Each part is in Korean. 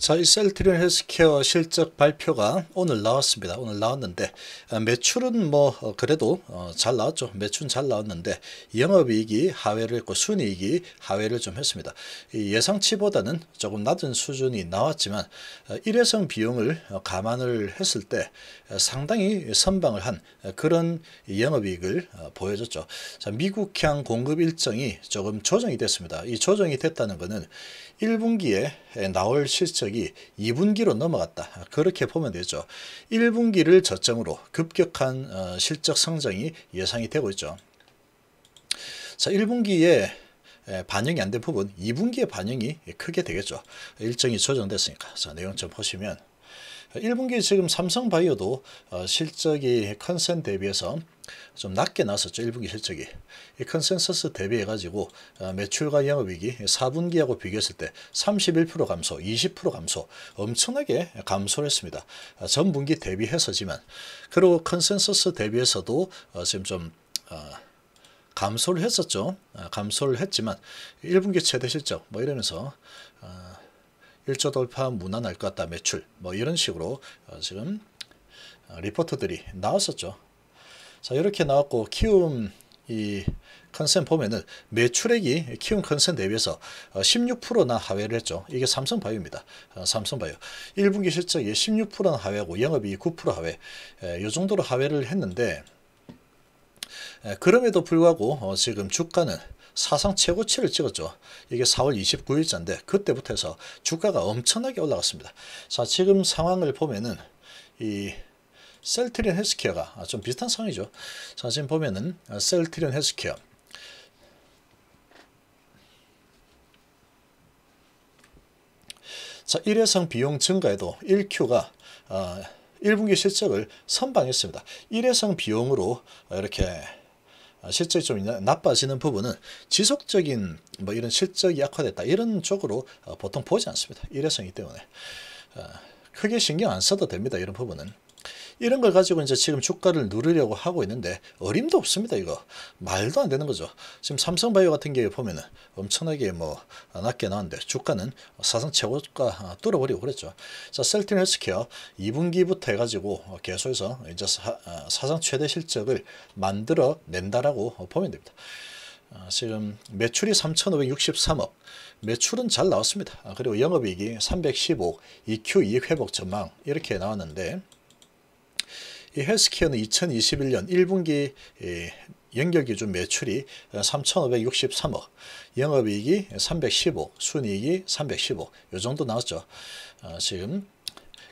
자, 이 셀트리온 헬스케어 실적 발표가 오늘 나왔습니다. 오늘 나왔는데 아, 매출은 뭐 어, 그래도 어, 잘 나왔죠. 매출은 잘 나왔는데 영업이익이 하회를 했고 순이익이 하회를 좀 했습니다. 이 예상치보다는 조금 낮은 수준이 나왔지만 어, 일회성 비용을 감안을 했을 때 상당히 선방을 한 그런 영업이익을 보여줬죠. 자, 미국향 공급 일정이 조금 조정이 됐습니다. 이 조정이 됐다는 것은 1분기에 나올 실적 실적이 2분기로 넘어갔다. 그렇게 보면 되죠. 1분기를 저점으로 급격한 어, 실적 성장이 예상이 되고 있죠. 자, 1분기에 반영이 안 된 부분 2분기에 반영이 크게 되겠죠. 일정이 조정됐으니까. 자, 내용 좀 보시면 1분기 지금 삼성바이오도 어, 실적이 컨센 대비해서 좀 낮게 나섰죠 1분기 실적이. 이 컨센서스 대비해가지고 어, 매출과 영업이익이 4분기하고 비교했을 때 31% 감소, 20% 감소 엄청나게 감소를 했습니다. 어, 전분기 대비해서지만 그리고 컨센서스 대비해서도 지금 좀 감소를 했었죠. 감소를 했지만 1분기 최대 실적 뭐 이러면서 1조 돌파 무난할 것 같다. 매출. 뭐 이런 식으로 어, 지금 어, 리포터들이 나왔었죠. 자 이렇게 나왔고 키움 이 컨센 보면은 매출액이 키움 컨센 대비해서 16%나 어, 하회를 했죠. 이게 삼성바이오입니다. 삼성바이오. 1분기 실적이 16%나 하회하고 영업이9% 하회. 이 정도로 하회를 했는데 그럼에도 불구하고 지금 주가는 사상 최고치를 찍었죠. 이게 4월 29일자인데 그때부터 해서 주가가 엄청나게 올라갔습니다. 자 지금 상황을 보면은 이 셀트리온 헬스케어가 아, 좀 비슷한 상황이죠. 자 지금 보면은 아, 셀트리온 헬스케어 자 일회성 비용 증가에도 1Q가 어, 아, 1분기 실적을 선방했습니다. 일회성 비용으로 이렇게 아, 실적이 좀 나빠지는 부분은 지속적인 뭐 이런 실적이 악화됐다 이런 쪽으로 어, 보통 보지 않습니다. 일회성이기 때문에 어, 크게 신경 안 써도 됩니다. 이런 부분은. 이런 걸 가지고 이제 지금 주가를 누르려고 하고 있는데 어림도 없습니다. 이거 말도 안 되는 거죠. 지금 삼성바이오 같은 경우 보면은 엄청나게 뭐 아, 낮게 나왔는데 주가는 사상 최고가 아, 뚫어버리고 그랬죠. 자, 셀틴 헬스케어 2분기부터 해가지고 계속해서 이제 사, 아, 사상 최대 실적을 만들어 낸다라고 보면 됩니다. 지금 매출이 3,563억, 매출은 잘 나왔습니다. 그리고 영업이익이 315억, EQ 이익 회복 전망 이렇게 나왔는데 이 헬스케어는 2021년 1분기 예, 연결기준 매출이 3,563억, 영업이익이 3 1 5 순이익이 310억 요 정도 나왔죠. 아, 지금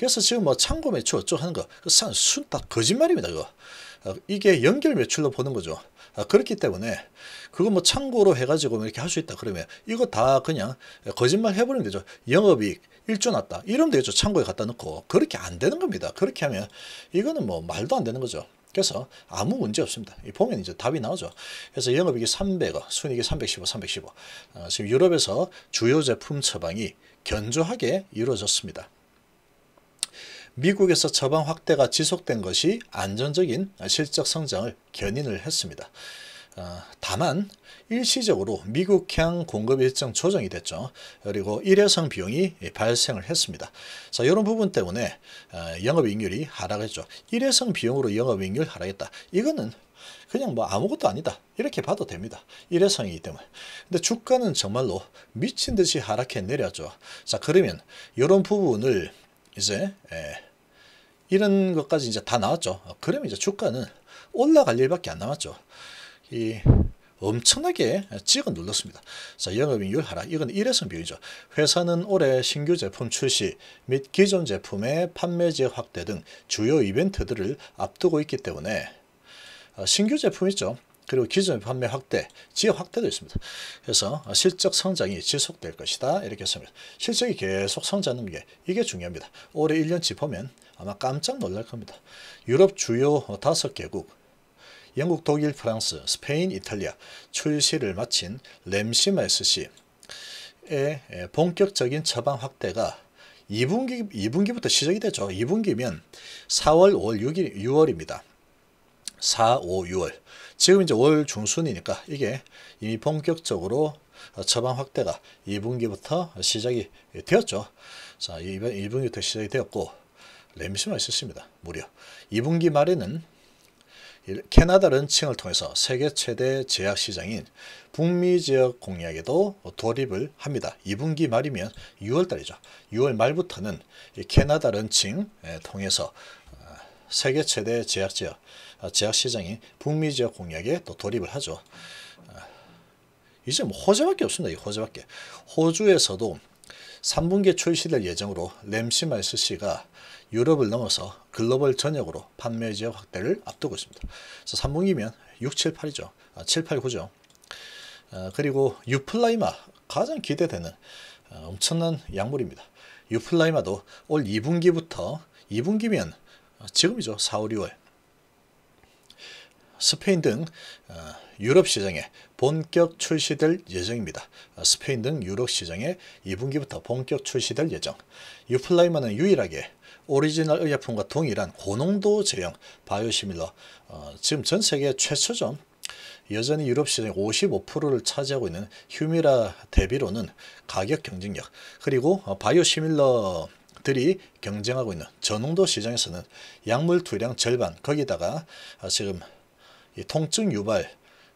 그래서 지금 뭐 창고 매출 어쩌고 하는 거, 그순딱 거짓말입니다. 그거. 어, 이게 연결 매출로 보는 거죠. 아, 그렇기 때문에 그거 뭐 참고로 해가지고 뭐 이렇게 할 수 있다 그러면 이거 다 그냥 거짓말 해버리면 되죠. 영업이익 1조 났다. 이러면 되겠죠. 창고에 갖다 놓고. 그렇게 안 되는 겁니다. 그렇게 하면 이거는 뭐 말도 안 되는 거죠. 그래서 아무 문제 없습니다. 보면 이제 답이 나오죠. 그래서 영업이익이 300억, 순이익이 315, 315. 어, 지금 유럽에서 주요 제품 처방이 견조하게 이루어졌습니다. 미국에서 처방 확대가 지속된 것이 안정적인 실적 성장을 견인을 했습니다. 아, 다만 일시적으로 미국향 공급 일정 조정이 됐죠. 그리고 일회성 비용이 발생을 했습니다. 자, 이런 부분 때문에 아, 영업이익률이 하락했죠. 일회성 비용으로 영업이익률 하락했다. 이거는 그냥 뭐 아무것도 아니다 이렇게 봐도 됩니다 일회성이기 때문에 근데 주가는 정말로 미친 듯이 하락해 내려죠 자 그러면 이런 부분을 이제 예, 이런 것까지 이제 다 나왔죠. 어, 그러 이제 주가는 올라갈 일밖에 안 남았죠. 이 엄청나게 찍어 눌렀습니다. 자, 영업이익 하락. 이건 일회성 비용이죠. 회사는 올해 신규 제품 출시 및 기존 제품의 판매제 확대 등 주요 이벤트들을 앞두고 있기 때문에 어, 신규 제품 있죠. 그리고 기존 판매 확대, 지역 확대도 있습니다. 그래서 실적 성장이 지속될 것이다. 이렇게 했습니다. 실적이 계속 성장하는 게 이게 중요합니다. 올해 1년치 보면 아마 깜짝 놀랄 겁니다. 유럽 주요 5개국 영국, 독일, 프랑스, 스페인, 이탈리아 출시를 마친 램시마SC의 본격적인 처방 확대가 2분기, 2분기부터 시작이 되죠. 2분기면 4월, 5월, 6일, 6월입니다. 4, 5, 6월 지금 이제 5월 중순이니까 이게 이미 본격적으로 처방 확대가 2분기부터 시작이 되었죠. 자, 이번 2분기부터 시작이 되었고 램시만 있었습니다. 무려 2분기 말에는 캐나다 런칭을 통해서 세계 최대 제약 시장인 북미 지역 공약에도 돌입을 합니다. 2분기 말이면 6월달이죠. 6월 말부터는 캐나다 런칭 통해서 어, 세계 최대 제약 지역 아, 제약 시장이 북미 지역 공략에 또 돌입을 하죠. 아, 이제 뭐 호재밖에 없습니다. 이 호재밖에. 호주에서도 3분기 출시될 예정으로 램시말스씨가 유럽을 넘어서 글로벌 전역으로 판매 지역 확대를 앞두고 있습니다. 그래서 3분기면 6, 7, 8이죠. 아, 7, 8, 9죠. 그리고 유플라이마 가장 기대되는 아, 엄청난 약물입니다. 유플라이마도 올 2분기부터 2분기면 지금이죠. 4, 월 6월 스페인 등 어, 유럽 시장에 본격 출시될 예정입니다. 어, 스페인 등 유럽 시장에 2분기부터 본격 출시될 예정. 유플라이마는 유일하게 오리지널 의약품과 동일한 고농도 제형 바이오시밀러 어, 지금 전 세계 최초점 여전히 유럽 시장의 55%를 차지하고 있는 휴미라 대비로는 가격 경쟁력 그리고 바이오시밀러 들이 경쟁하고 있는 전홍도 시장에서는 약물 투량 절반 거기다가 지금 통증 유발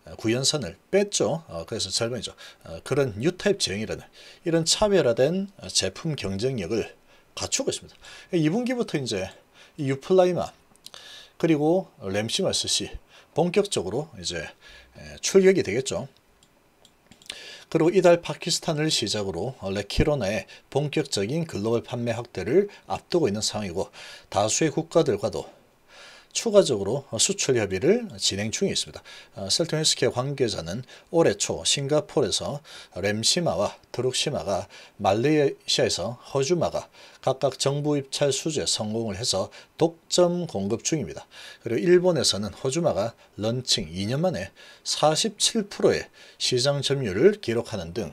어, 구연선을 뺐죠. 어, 그래서 설명이죠. 어, 그런 뉴타입 제형이라는 이런 차별화된 제품 경쟁력을 갖추고 있습니다. 2분기부터 이제 유플라이마 그리고 램시마스시 본격적으로 이제 출격이 되겠죠. 그리고 이달 파키스탄을 시작으로 레키로나의 본격적인 글로벌 판매 확대를 앞두고 있는 상황이고 다수의 국가들과도 추가적으로 수출 협의를 진행 중에 있습니다. 어, 셀톤 헬스케어 관계자는 올해 초 싱가포르에서 램시마와 드룩시마가 말레이시아에서 허주마가 각각 정부 입찰 수주에 성공을 해서 독점 공급 중입니다. 그리고 일본에서는 허주마가 런칭 2년 만에 47%의 시장 점유율을 기록하는 등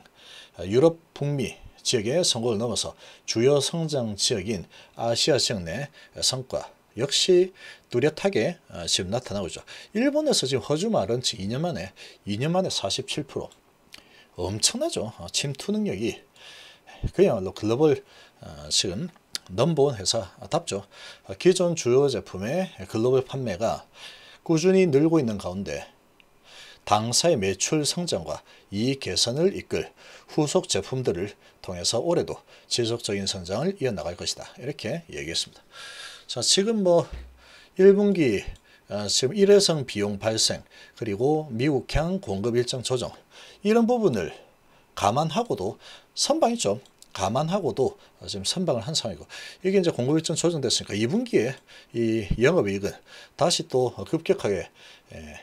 유럽, 북미, 지역의 성공을 넘어서 주요 성장 지역인 아시아 지역 내 성과 역시 뚜렷하게 어, 지금 나타나고 있죠. 일본에서 지금 허주마 런치 2년 만에 2년 만에 47% 엄청나죠. 어, 침투 능력이 그야말로 글로벌 어, 지금 넘버원 회사답죠. 기존 주요 제품의 글로벌 판매가 꾸준히 늘고 있는 가운데 당사의 매출 성장과 이익 개선을 이끌 후속 제품들을 통해서 올해도 지속적인 성장을 이어나갈 것이다. 이렇게 얘기했습니다. 자, 지금 뭐 1분기 어, 아, 지금 일회성 비용 발생 그리고 미국향 공급 일정 조정 이런 부분을 감안하고도 선방이좀 감안하고도 지금 선방을 한 상황이고 이게 이제 공급 일정 조정됐으니까 2분기에 이 영업이익은 다시 또 급격하게 예,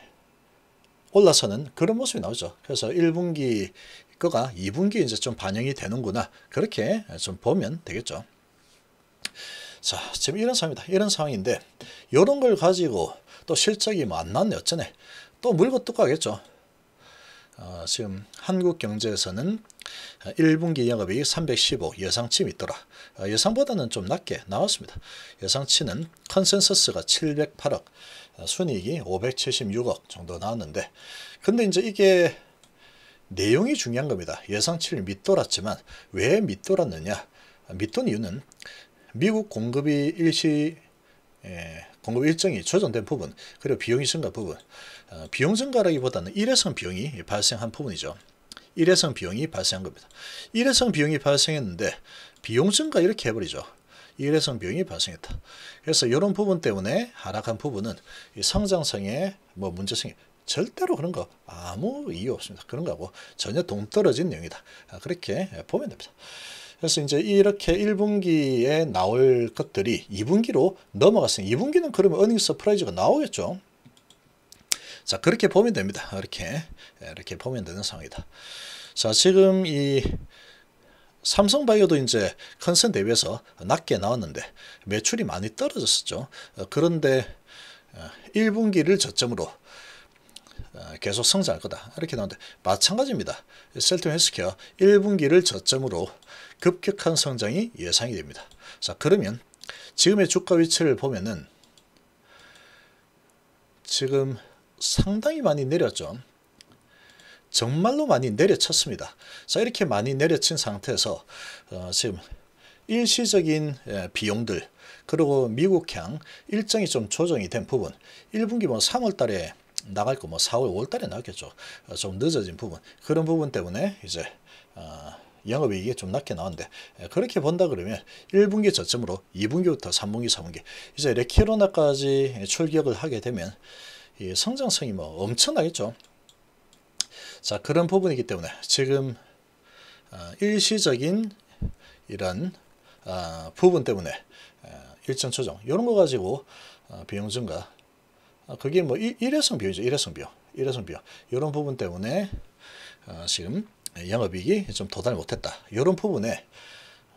올라서는 그런 모습이 나오죠. 그래서 1분기 거가 2분기 이제 좀 반영이 되는구나 그렇게 좀 보면 되겠죠. 자, 지금 이런 상황입니다. 이런 상황인데 이런 걸 가지고 또 실적이 뭐안 났네 어쩌네. 또 물고 뜯고 하겠죠. 어, 지금 한국 경제에서는 1분기 영업이익 315 예상치 밑더라. 어, 예상보다는 좀 낮게 나왔습니다. 예상치는 컨센서스가 708억, 어, 순이익이 576억 정도 나왔는데 근데 이제 이게 내용이 중요한 겁니다. 예상치를 밑돌았지만 왜 밑돌았느냐? 밑돈 아, 이유는 미국 공급이 일시 예, 공급 일정이 조정된 부분 그리고 비용이 증가 부분 어, 비용 증가라기보다는 일회성 비용이 발생한 부분이죠. 일회성 비용이 발생한 겁니다. 일회성 비용이 발생했는데 비용 증가 이렇게 해버리죠. 일회성 비용이 발생했다. 그래서 이런 부분 때문에 하락한 부분은 이 성장성의 뭐 문제성이 절대로 그런 거 아무 이유 없습니다. 그런 거하고 전혀 동떨어진 내용이다. 아, 그렇게 보면 됩니다. 그래서 이제 이렇게 1분기에 나올 것들이 2분기로 넘어갔으니 2분기는 그러면 어닝 서프라이즈가 나오겠죠. 자 그렇게 보면 됩니다. 이렇게 예, 이렇게 보면 되는 상황이다. 자 지금 이 삼성바이오도 이제 컨센 대비해서 낮게 나왔는데 매출이 많이 떨어졌었죠. 어, 그런데 1분기를 어, 저점으로 어, 계속 성장할 거다. 이렇게 나오는데 마찬가지입니다. 셀트리온 헬스케어 1분기를 저점으로 급격한 성장이 예상이 됩니다. 자 그러면 지금의 주가 위치를 보면은 지금 상당히 많이 내렸죠. 정말로 많이 내려쳤습니다. 자 이렇게 많이 내려친 상태에서 어, 지금 일시적인 예, 비용들 그리고 미국향 일정이 좀 조정이 된 부분 1분기 뭐 3월달에 나갈 거뭐 4월 5월 달에 나왔겠죠. 어, 좀 늦어진 부분 그런 부분 때문에 이제 어, 영업이익이 좀 낮게 나왔는데 예, 그렇게 본다 그러면 1분기 저점으로 2분기부터 3분기 4분기 이제 레키로나까지 출격을 하게 되면 이 성장성이 뭐 엄청나겠죠. 자 그런 부분이기 때문에 지금 어, 일시적인 이런 어, 부분 때문에 어, 일정 조정 이런 거 가지고 어, 비용 증가 아, 그게 뭐 일, 회성 비율이죠. 일회성 비율. 일회성 비율. 이런 부분 때문에 아, 지금 영업이익이 좀 도달 못했다. 이런 부분에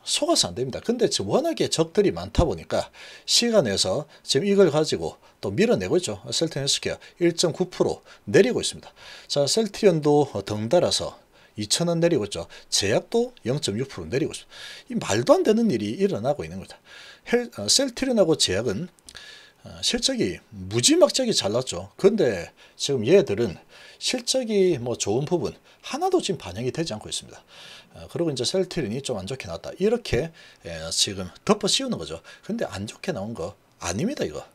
속아서 안 됩니다. 근데 지금 워낙에 적들이 많다 보니까 시간에서 지금 이걸 가지고 또 밀어내고 있죠. 셀트리온 스퀘어1.9% 내리고 있습니다. 자, 셀트리온도 덩달아서 2천원 내리고 있죠. 제약도 0.6% 내리고 있습니다. 이 말도 안 되는 일이 일어나고 있는 겁니다. 헬, 어, 셀트리온하고 제약은 어, 실적이 무지막지하게 잘 났죠. 근데 지금 얘들은 실적이 뭐 좋은 부분 하나도 지금 반영이 되지 않고 있습니다. 어, 그리고 이제 셀트린이 좀안 좋게 나왔다. 이렇게 예, 지금 덮어 씌우는 거죠. 근데 안 좋게 나온 거 아닙니다. 이거.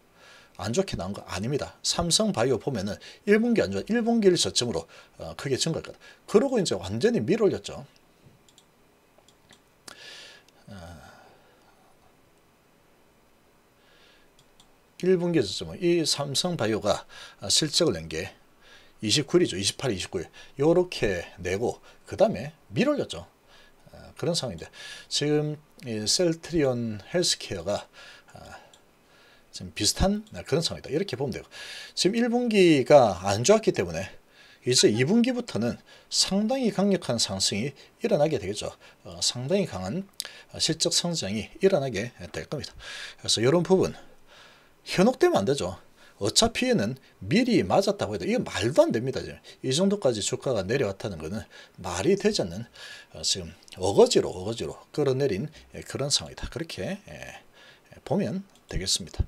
안 좋게 나온 거 아닙니다. 삼성바이오 보면은 1분기 안 좋아. 1분기를 저점으로 어, 크게 증가할 거다. 그러고 이제 완전히 밀어올렸죠. 1분기에서 이 삼성바이오가 실적을 낸 게 29일이죠. 28, 일 29일. 요렇게 내고 그 다음에 밀올렸죠. 어 아, 그런 상황인데 지금 셀트리온 헬스케어가 아, 지금 비슷한 그런 상황이다. 이렇게 보면 되고 지금 1분기가 안 좋았기 때문에 이제 2분기부터는 상당히 강력한 상승이 일어나게 되겠죠. 어, 상당히 강한 실적 성장이 일어나게 될 겁니다. 그래서 이런 부분 현혹되면 안 되죠. 어차피 는 미리 맞았다고 해도 이거 말도 안 됩니다. 지금. 이 정도까지 주가가 내려왔다는 것은 말이 되지 않는 어, 지금 어거지로 어거지로 끌어내린 예, 그런 상황이다. 그렇게 예, 예, 보면 되겠습니다.